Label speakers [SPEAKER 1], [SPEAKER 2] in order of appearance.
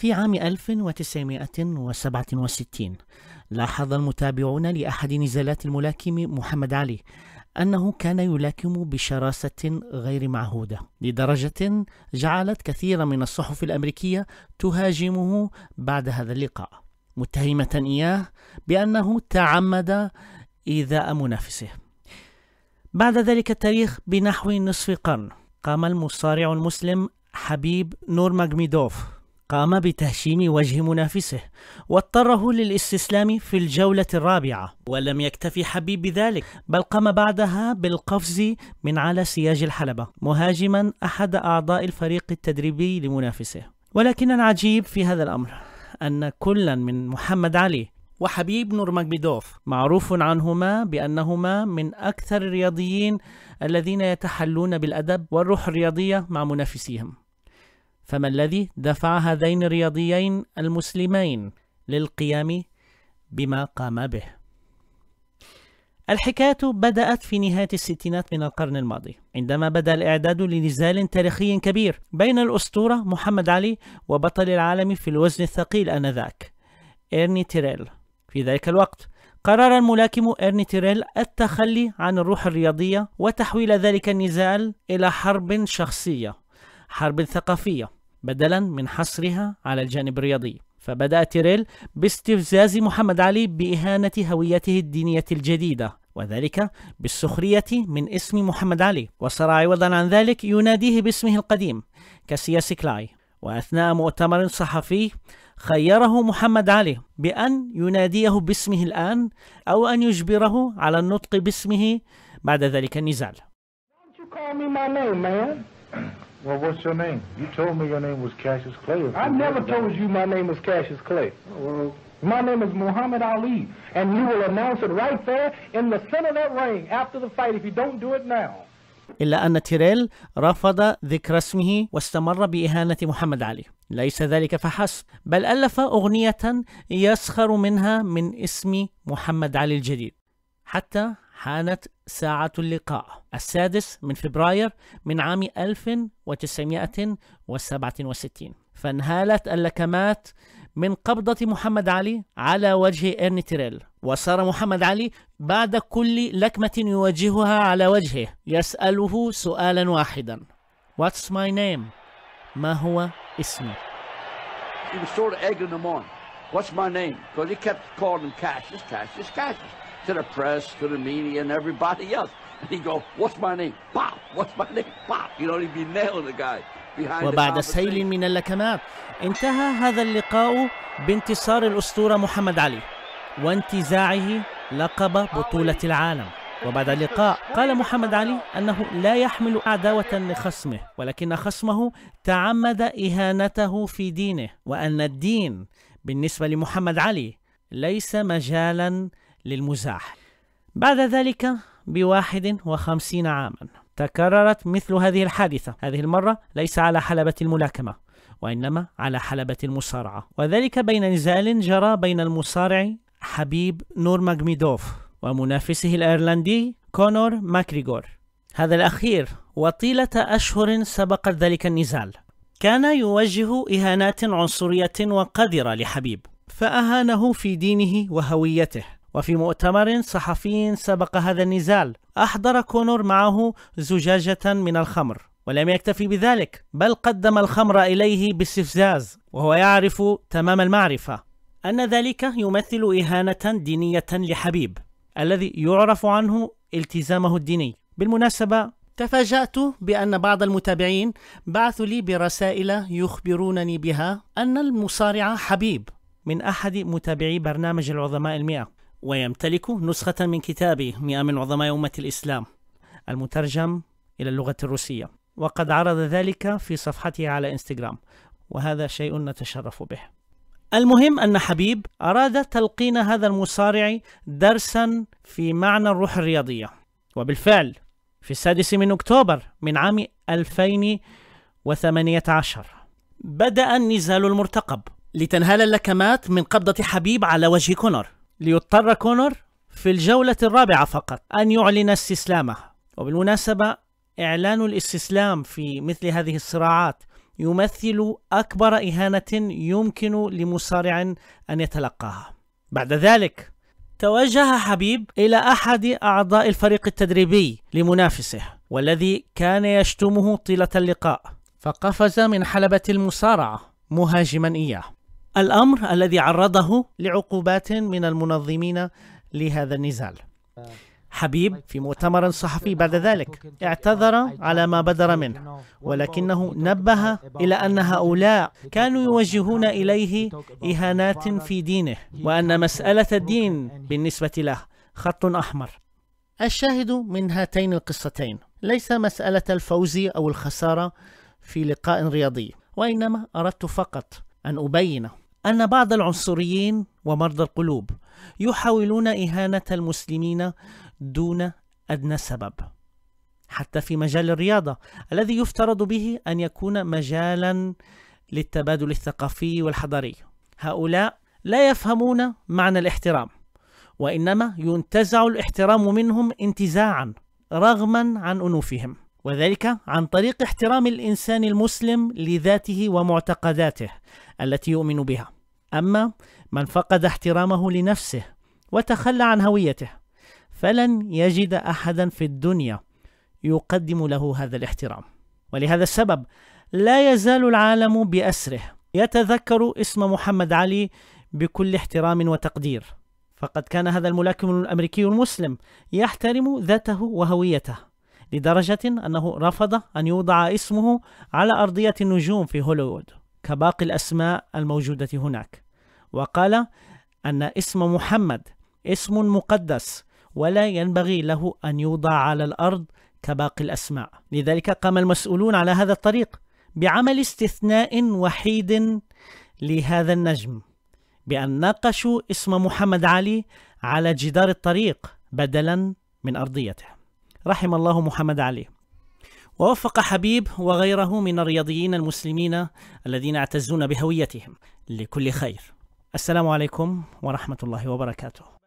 [SPEAKER 1] في عام 1967 لاحظ المتابعون لأحد نزالات الملاكم محمد علي أنه كان يلاكم بشراسة غير معهودة لدرجة جعلت كثيرا من الصحف الأمريكية تهاجمه بعد هذا اللقاء متهمة إياه بأنه تعمد إيذاء منافسه بعد ذلك التاريخ بنحو نصف قرن قام المصارع المسلم حبيب نور ماجميدوف قام بتهشيم وجه منافسه واضطره للاستسلام في الجولة الرابعة ولم يكتفي حبيب بذلك بل قام بعدها بالقفز من على سياج الحلبة مهاجما أحد أعضاء الفريق التدريبي لمنافسه ولكن العجيب في هذا الأمر أن كلا من محمد علي وحبيب نورماجميدوف معروف عنهما بأنهما من أكثر الرياضيين الذين يتحلون بالأدب والروح الرياضية مع منافسيهم فما الذي دفع هذين الرياضيين المسلمين للقيام بما قام به الحكاية بدأت في نهاية الستينات من القرن الماضي عندما بدأ الإعداد لنزال تاريخي كبير بين الأسطورة محمد علي وبطل العالم في الوزن الثقيل آنذاك إيرني تيريل في ذلك الوقت قرر الملاكم إيرني تيريل التخلي عن الروح الرياضية وتحويل ذلك النزال إلى حرب شخصية حرب ثقافية بدلا من حصرها على الجانب الرياضي فبدأ تيريل باستفزاز محمد علي بإهانة هويته الدينية الجديدة وذلك بالسخرية من اسم محمد علي وصار عوضا عن ذلك يناديه باسمه القديم كسياس كلاي وأثناء مؤتمر صحفي خيره محمد علي بأن يناديه باسمه الآن أو أن يجبره على النطق باسمه بعد ذلك النزال. Well, what's your name? You told me your name was Cassius Clay. I never told you my name was Cassius Clay. Well, my name is Muhammad Ali, and you will announce it right there in the center of that ring after the fight if you don't do it now. إلا أن تيريل رفض ذكر اسمه واستمر بإهانة محمد علي ليس ذلك فحسب بل ألف أغنية يسخر منها من اسم محمد علي الجديد حتى حانت ساعة اللقاء السادس من فبراير من عام 1967 فانهالت اللكمات من قبضة محمد علي على وجه إرنتريل وصار محمد علي بعد كل لكمة يواجهها على وجهه يسأله سؤالا واحدا What's my name? ما هو اسمي؟ He was sort of egging them on. What's my name? Because he kept calling him Cassius, Cassius, Cassius. to the press, to the media, and everybody else. And he'd go, what's my name? Pop! What's my name? Pop! You know, he'd be nailing the guy. وبعد سيل من اللكمات انتهى هذا اللقاء بانتصار الأسطورة محمد علي وانتزاعه لقب بطولة العالم وبعد اللقاء قال محمد علي أنه لا يحمل عداوة لخصمه ولكن خصمه تعمد إهانته في دينه وأن الدين بالنسبة لمحمد علي ليس مجالا للمزاح بعد ذلك بواحد وخمسين عاما تكررت مثل هذه الحادثة هذه المرة ليس على حلبة الملاكمة وإنما على حلبة المصارعة وذلك بين نزال جرى بين المصارع حبيب نور ماجميدوف ومنافسه الأيرلندي كونور ماكريغور هذا الأخير وطيلة أشهر سبقت ذلك النزال كان يوجه إهانات عنصرية وقذرة لحبيب فأهانه في دينه وهويته وفي مؤتمر صحفي سبق هذا النزال أحضر كونور معه زجاجة من الخمر ولم يكتفي بذلك بل قدم الخمر إليه باستفزاز وهو يعرف تمام المعرفة أن ذلك يمثل إهانة دينية لحبيب الذي يعرف عنه التزامه الديني بالمناسبة تفاجأت بأن بعض المتابعين بعثوا لي برسائل يخبرونني بها أن المصارع حبيب من أحد متابعي برنامج العظماء المئة ويمتلك نسخة من كتابه مئة من عظماء أمة الإسلام المترجم إلى اللغة الروسية وقد عرض ذلك في صفحته على انستغرام وهذا شيء نتشرف به المهم أن حبيب أراد تلقين هذا المصارع درسا في معنى الروح الرياضية وبالفعل في السادس من أكتوبر من عام 2018 بدأ النزال المرتقب لتنهال اللكمات من قبضة حبيب على وجه كونر ليضطر كونر في الجولة الرابعة فقط أن يعلن استسلامه وبالمناسبة إعلان الاستسلام في مثل هذه الصراعات يمثل أكبر إهانة يمكن لمصارع أن يتلقاها بعد ذلك توجه حبيب إلى أحد أعضاء الفريق التدريبي لمنافسه والذي كان يشتمه طيلة اللقاء فقفز من حلبة المصارعة مهاجما إياه الأمر الذي عرضه لعقوبات من المنظمين لهذا النزال حبيب في مؤتمر صحفي بعد ذلك اعتذر على ما بدر منه ولكنه نبه إلى أن هؤلاء كانوا يوجهون إليه إهانات في دينه وأن مسألة الدين بالنسبة له خط أحمر الشاهد من هاتين القصتين ليس مسألة الفوز أو الخسارة في لقاء رياضي وإنما أردت فقط أن أبين أن بعض العنصريين ومرضى القلوب يحاولون إهانة المسلمين دون أدنى سبب حتى في مجال الرياضة الذي يفترض به أن يكون مجالا للتبادل الثقافي والحضاري هؤلاء لا يفهمون معنى الاحترام وإنما ينتزع الاحترام منهم انتزاعا رغما عن أنوفهم وذلك عن طريق احترام الانسان المسلم لذاته ومعتقداته التي يؤمن بها اما من فقد احترامه لنفسه وتخلى عن هويته فلن يجد احدا في الدنيا يقدم له هذا الاحترام ولهذا السبب لا يزال العالم باسره يتذكر اسم محمد علي بكل احترام وتقدير فقد كان هذا الملاكم الامريكي المسلم يحترم ذاته وهويته لدرجة أنه رفض أن يوضع اسمه على أرضية النجوم في هوليوود كباقي الأسماء الموجودة هناك وقال أن اسم محمد اسم مقدس ولا ينبغي له أن يوضع على الأرض كباقي الأسماء لذلك قام المسؤولون على هذا الطريق بعمل استثناء وحيد لهذا النجم بأن ناقشوا اسم محمد علي على جدار الطريق بدلا من أرضيته رحم الله محمد علي ووفق حبيب وغيره من الرياضيين المسلمين الذين اعتزون بهويتهم لكل خير السلام عليكم ورحمة الله وبركاته